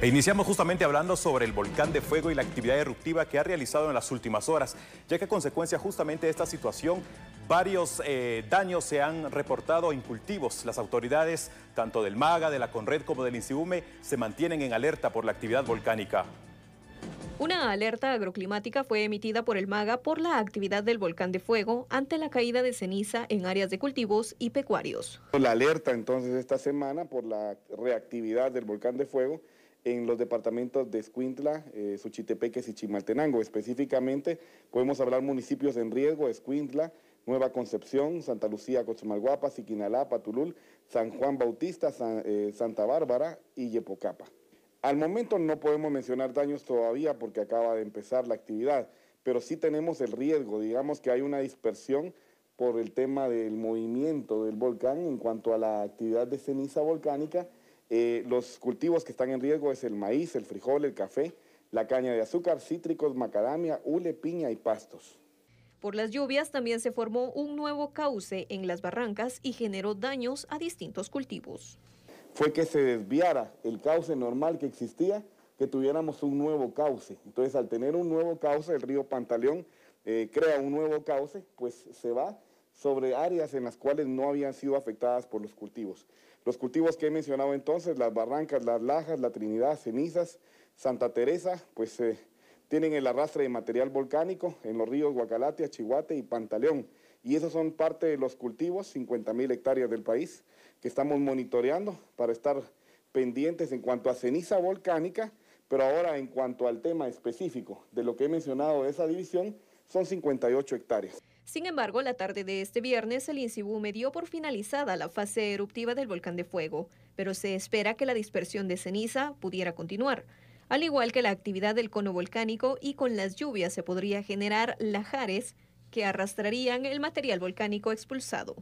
E iniciamos justamente hablando sobre el volcán de fuego y la actividad eruptiva que ha realizado en las últimas horas, ya que a consecuencia justamente de esta situación, varios eh, daños se han reportado en cultivos. Las autoridades, tanto del MAGA, de la CONRED como del INSIBUME, se mantienen en alerta por la actividad volcánica. Una alerta agroclimática fue emitida por el MAGA por la actividad del volcán de fuego ante la caída de ceniza en áreas de cultivos y pecuarios. La alerta entonces esta semana por la reactividad del volcán de fuego en los departamentos de Escuintla, eh, y Chimaltenango. Específicamente podemos hablar municipios en riesgo, Escuintla, Nueva Concepción, Santa Lucía, Cochumalguapa, Siquinalapa, Patulul, San Juan Bautista, eh, Santa Bárbara y Yepocapa. Al momento no podemos mencionar daños todavía porque acaba de empezar la actividad, pero sí tenemos el riesgo, digamos que hay una dispersión por el tema del movimiento del volcán en cuanto a la actividad de ceniza volcánica eh, los cultivos que están en riesgo es el maíz, el frijol, el café, la caña de azúcar, cítricos, macadamia, hule, piña y pastos. Por las lluvias también se formó un nuevo cauce en las barrancas y generó daños a distintos cultivos. Fue que se desviara el cauce normal que existía, que tuviéramos un nuevo cauce. Entonces al tener un nuevo cauce, el río Pantaleón eh, crea un nuevo cauce, pues se va sobre áreas en las cuales no habían sido afectadas por los cultivos. Los cultivos que he mencionado entonces, las Barrancas, las Lajas, la Trinidad, Cenizas, Santa Teresa, pues eh, tienen el arrastre de material volcánico en los ríos Guacalate, Achihuate y Pantaleón. Y esos son parte de los cultivos, 50.000 hectáreas del país, que estamos monitoreando para estar pendientes en cuanto a ceniza volcánica, pero ahora en cuanto al tema específico de lo que he mencionado de esa división, son 58 hectáreas. Sin embargo, la tarde de este viernes, el me dio por finalizada la fase eruptiva del volcán de fuego, pero se espera que la dispersión de ceniza pudiera continuar. Al igual que la actividad del cono volcánico y con las lluvias se podría generar lajares que arrastrarían el material volcánico expulsado.